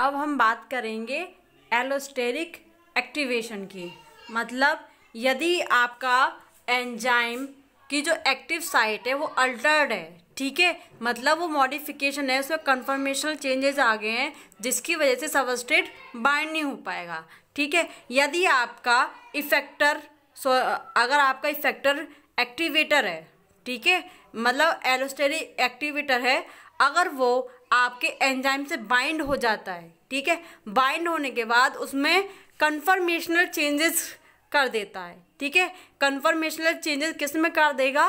अब हम बात करेंगे एलोस्टेरिक एक्टिवेशन की मतलब यदि आपका एंजाइम की जो एक्टिव साइट है वो अल्टर्ड है ठीक है मतलब वो मॉडिफिकेशन है उसमें कन्फर्मेशनल चेंजेस आ गए हैं जिसकी वजह से सबस्टेट बाइंड नहीं हो पाएगा ठीक है यदि आपका इफेक्टर सो अगर आपका इफेक्टर एक्टिवेटर है ठीक है मतलब एलोस्टेरिक एक्टिवेटर है अगर वो आपके एंजाइम से बाइंड हो जाता है ठीक है बाइंड होने के बाद उसमें कन्फर्मेशनल चेंजेस कर देता है ठीक है कन्फर्मेशनल चेंजेस किस में कर देगा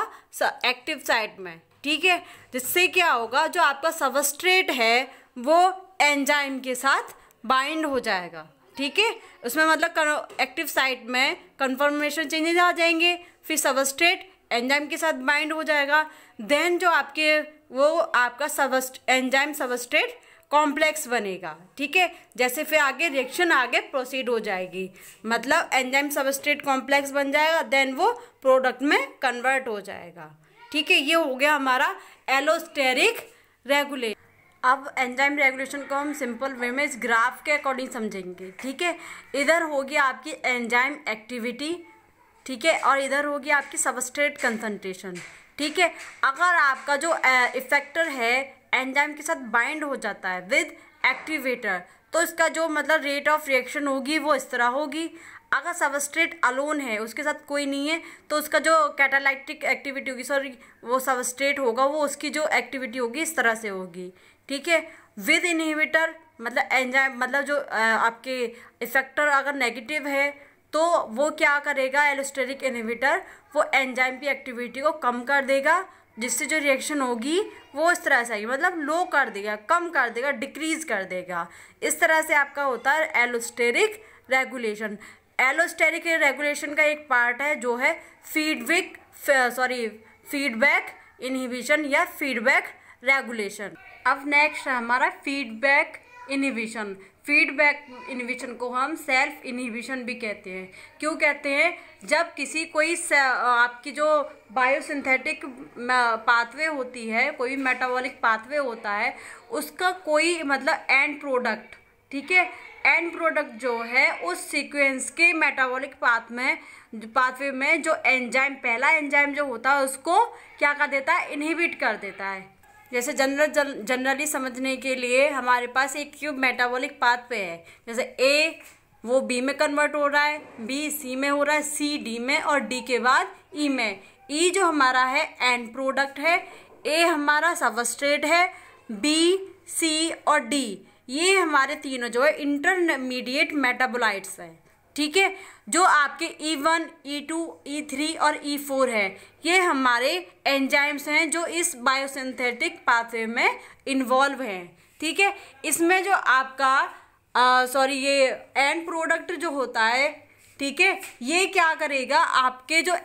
एक्टिव साइट में ठीक है जिससे क्या होगा जो आपका सबस्ट्रेट है वो एंजाइम के साथ बाइंड हो जाएगा ठीक है उसमें मतलब एक्टिव साइट में कन्फर्मेशन चेंजेस आ जाएंगे फिर सबस्ट्रेट एंजाइम के साथ बाइंड हो जाएगा देन जो आपके वो आपका सबस्ट एंजाइम सबस्ट्रेट कॉम्प्लेक्स बनेगा ठीक है जैसे फिर आगे रिएक्शन आगे प्रोसीड हो जाएगी मतलब एंजाइम सबस्ट्रेट कॉम्प्लेक्स बन जाएगा देन वो प्रोडक्ट में कन्वर्ट हो जाएगा ठीक है ये हो गया हमारा एलोस्टेरिक रेगुलेट अब एंजाइम रेगुलेशन को हम सिंपल वे में इस ग्राफ के अकॉर्डिंग समझेंगे ठीक है इधर होगी आपकी एंजाइम एक्टिविटी ठीक है और इधर होगी आपकी सबस्ट्रेट कंसनट्रेशन ठीक है अगर आपका जो इफेक्टर है एंजाइम के साथ बाइंड हो जाता है विद एक्टिवेटर तो इसका जो मतलब रेट ऑफ रिएक्शन होगी वो इस तरह होगी अगर सबस्ट्रेट अलोन है उसके साथ कोई नहीं है तो उसका जो कैटालाइटिक एक्टिविटी होगी सॉरी वो सबस्ट्रेट होगा वो उसकी जो एक्टिविटी होगी इस तरह से होगी ठीक है विद इनहिबिटर मतलब एंजाइम मतलब जो आपके इफेक्टर अगर नेगेटिव है तो वो क्या करेगा एलोस्टेरिक इनिविटर वो एंजाइम की एक्टिविटी को कम कर देगा जिससे जो रिएक्शन होगी वो इस तरह से आएगी मतलब लो कर देगा कम कर देगा डिक्रीज कर देगा इस तरह से आपका होता है एलोस्टेरिक रेगुलेशन एलोस्टेरिक रेगुलेशन का एक पार्ट है जो है फीडबैक सॉरी फीडबैक इनहिबिशन या फीडबैक रेगुलेशन अब नेक्स्ट है हमारा फीडबैक इनहिबिशन फीडबैक इनहिबिशन को हम सेल्फ इनहिबिशन भी कहते हैं क्यों कहते हैं जब किसी कोई आपकी जो बायोसिंथेटिक पाथवे होती है कोई मेटाबॉलिक पाथवे होता है उसका कोई मतलब एंड प्रोडक्ट ठीक है एंड प्रोडक्ट जो है उस सीक्वेंस के मेटाबॉलिक पाथ में पाथवे में जो एंजाइम पहला एंजाइम जो होता है उसको क्या कर देता है इनहिबिट कर देता है जैसे जनरल जन, जनरली समझने के लिए हमारे पास एक क्यूब मेटाबॉलिक पाथ पे है जैसे ए वो बी में कन्वर्ट हो रहा है बी सी में हो रहा है सी डी में और डी के बाद ई e में ई e जो हमारा है एंड प्रोडक्ट है ए हमारा सबस्ट्रेट है बी सी और डी ये हमारे तीनों जो है इंटरमीडिएट मेटाबोलाइट्स हैं ठीक है जो आपके E one E two E three और ई फोर है ये हमारे एंजाइम्स हैं जो इस बायोसिंथेटिक पाथवे में इन्वॉल्व हैं ठीक है इसमें जो आपका सॉरी ये एंड प्रोडक्ट जो होता है ठीक है ये क्या करेगा आपके जो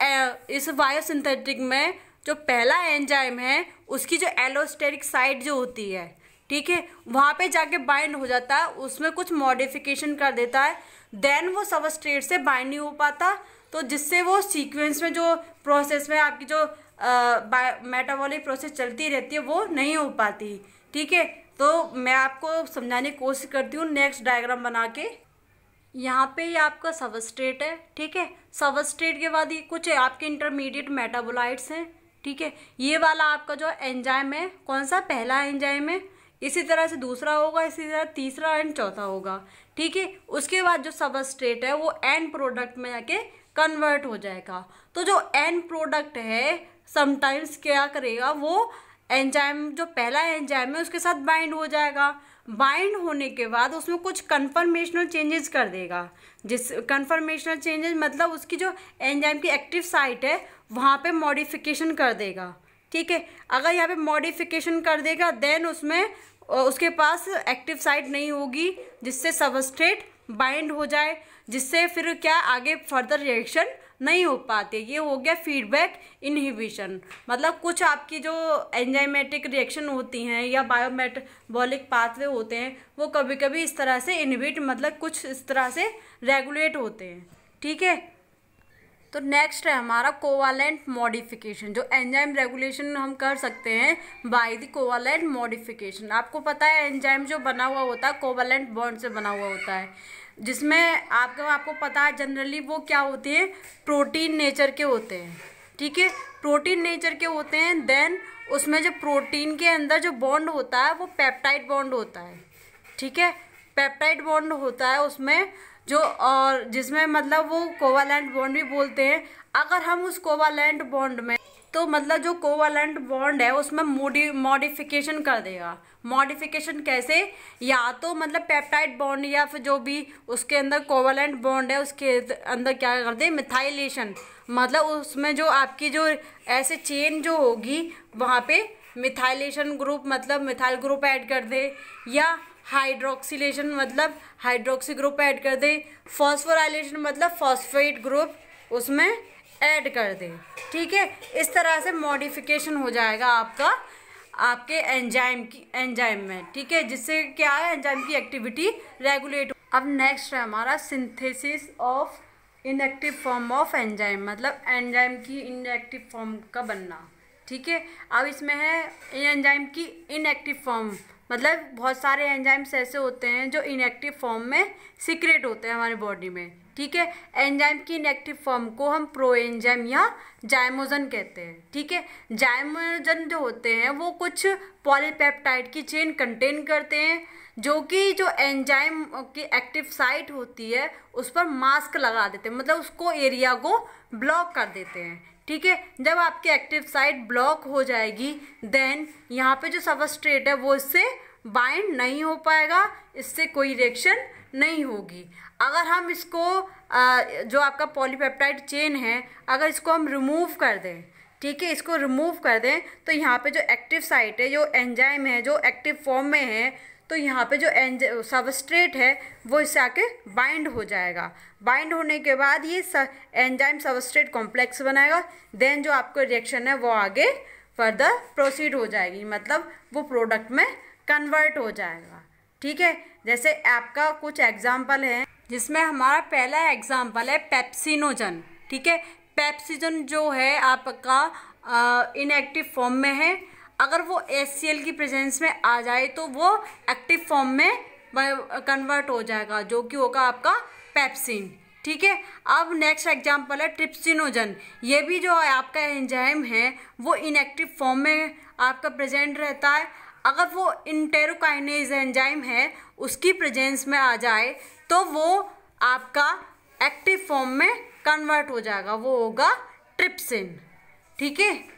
इस बायोसिंथेटिक में जो पहला एंजाइम है उसकी जो एलोस्टेरिक साइड जो होती है ठीक है वहाँ पे जाके बाइंड हो जाता है उसमें कुछ मॉडिफिकेशन कर देता है देन वो सबस्ट्रेट से बाइंड नहीं हो पाता तो जिससे वो सीक्वेंस में जो प्रोसेस में आपकी जो मेटाबॉलिक प्रोसेस चलती रहती है वो नहीं हो पाती ठीक है तो मैं आपको समझाने की कोशिश करती हूँ नेक्स्ट डायग्राम बना के यहाँ पे ये आपका सबस्ट्रेट है ठीक है सबस्ट्रेट के बाद ये कुछ आपके इंटरमीडिएट मेटाबोलाइट्स हैं ठीक है ये वाला आपका जो एंजाइम है कौन सा पहला एंजाइम है इसी तरह से दूसरा होगा इसी तरह तीसरा एंड चौथा होगा ठीक है उसके बाद जो सबस्ट्रेट है वो एंड प्रोडक्ट में जाके कन्वर्ट हो जाएगा तो जो एंड प्रोडक्ट है समटाइम्स क्या करेगा वो एंजाइम जो पहला एंजाइम है उसके साथ बाइंड हो जाएगा बाइंड होने के बाद उसमें कुछ कन्फर्मेशनल चेंजेस कर देगा जिस कन्फर्मेशनल चेंजेस मतलब उसकी जो एंजाइम की एक्टिव साइट है वहाँ पे मॉडिफिकेशन कर देगा ठीक है अगर यहाँ पे मॉडिफिकेशन कर देगा देन उसमें उसके पास एक्टिव साइट नहीं होगी जिससे सबस्ट्रेट बाइंड हो जाए जिससे फिर क्या आगे फर्दर रिएक्शन नहीं हो पाते ये हो गया फीडबैक इनहिबिशन मतलब कुछ आपकी जो एंजाइमेटिक रिएक्शन होती हैं या बायोमेटाबॉलिक पाथवे होते हैं वो कभी कभी इस तरह से इनहिबिट मतलब कुछ इस तरह से रेगुलेट होते हैं ठीक है तो नेक्स्ट है हमारा कोवालेंट मॉडिफिकेशन जो एंजाइम रेगुलेशन हम कर सकते हैं बाय द कोवालेंट मॉडिफिकेशन आपको पता है एंजाइम जो बना हुआ होता है कोवालेंट बॉन्ड से बना हुआ होता है जिसमें आपको आपको पता है जनरली वो क्या होते हैं प्रोटीन नेचर के होते हैं ठीक है प्रोटीन नेचर के होते हैं देन उसमें जो प्रोटीन के अंदर जो बॉन्ड होता है वो पेप्टाइड बॉन्ड होता है ठीक है पेप्टाइड बॉन्ड होता है उसमें जो और जिसमें मतलब वो कोवालेंट बॉन्ड भी बोलते हैं अगर हम उस कोवालेंट बॉन्ड में तो मतलब जो कोवालेंट बॉन्ड है उसमें मोडी मॉडिफिकेशन कर देगा मॉडिफिकेशन कैसे या तो मतलब पेप्टाइड बॉन्ड या फिर जो भी उसके अंदर कोवालेंट बॉन्ड है उसके अंदर क्या कर दे मिथाइलेशन मतलब उसमें जो आपकी जो ऐसे चेन जो होगी वहाँ पे मिथाइलेशन ग्रुप मतलब मिथाइल ग्रुप ऐड कर दे या हाइड्रोक्सीलेशन मतलब हाइड्रोक्सी ग्रुप ऐड कर दे फॉस्फोराइलेशन मतलब फॉस्फेट ग्रुप उसमें ऐड कर दे ठीक है इस तरह से मॉडिफिकेशन हो जाएगा आपका आपके एंजाइम की एंजाइम में ठीक है जिससे क्या है एंजाइम की एक्टिविटी रेगुलेट अब नेक्स्ट है हमारा synthesis of inactive form of enzyme मतलब एंजाइम की इनएक्टिव फॉर्म का बनना ठीक है अब इसमें है एंजाइम की इनएक्टिव फॉर्म मतलब बहुत सारे एंजाइम्स ऐसे होते हैं जो इनएक्टिव फॉर्म में सीक्रेट होते हैं हमारे बॉडी में ठीक है एंजाइम की इनएक्टिव फॉर्म को हम प्रो एंजाइम या जायमोजन कहते हैं ठीक है जायमोजन जो होते हैं वो कुछ पॉलीपेप्टाइड की चेन कंटेन करते हैं जो कि जो एंजाइम की एक्टिव साइट होती है उस पर मास्क लगा देते हैं मतलब उसको एरिया को ब्लॉक कर देते हैं ठीक है जब आपकी एक्टिव साइट ब्लॉक हो जाएगी देन यहाँ पे जो सबस्ट्रेट है वो इससे बाइंड नहीं हो पाएगा इससे कोई रिएक्शन नहीं होगी अगर हम इसको जो आपका पॉलीपेप्टाइड चेन है अगर इसको हम रिमूव कर दें ठीक है इसको रिमूव कर दें तो यहाँ पे जो एक्टिव साइट है जो एंजाइम है जो एक्टिव फॉर्म में है तो यहाँ पे जो एंज सबस्ट्रेट है वो इससे आके बाइंड हो जाएगा बाइंड होने के बाद ये स, एंजाइम सबस्ट्रेट कॉम्प्लेक्स बनाएगा देन जो आपको रिएक्शन है वो आगे फर्दर प्रोसीड हो जाएगी मतलब वो प्रोडक्ट में कन्वर्ट हो जाएगा ठीक है जैसे आपका कुछ एग्जाम्पल है जिसमें हमारा पहला एग्जाम्पल है पेप्सिनोजन ठीक है पेप्सिजन जो है आपका इनएक्टिव फॉर्म में है अगर वो एस की प्रेजेंस में आ जाए तो वो एक्टिव फॉर्म में कन्वर्ट हो जाएगा जो कि होगा आपका पेप्सिन ठीक है अब नेक्स्ट एग्जांपल है ट्रिप्सिनोजन ये भी जो है आपका एंजाइम है वो इनएक्टिव फॉर्म में आपका प्रेजेंट रहता है अगर वो इंटेरोकाइनेज एंजाइम है उसकी प्रेजेंस में आ जाए तो वो आपका एक्टिव फॉर्म में कन्वर्ट हो जाएगा वो होगा ट्रिप्सिन ठीक है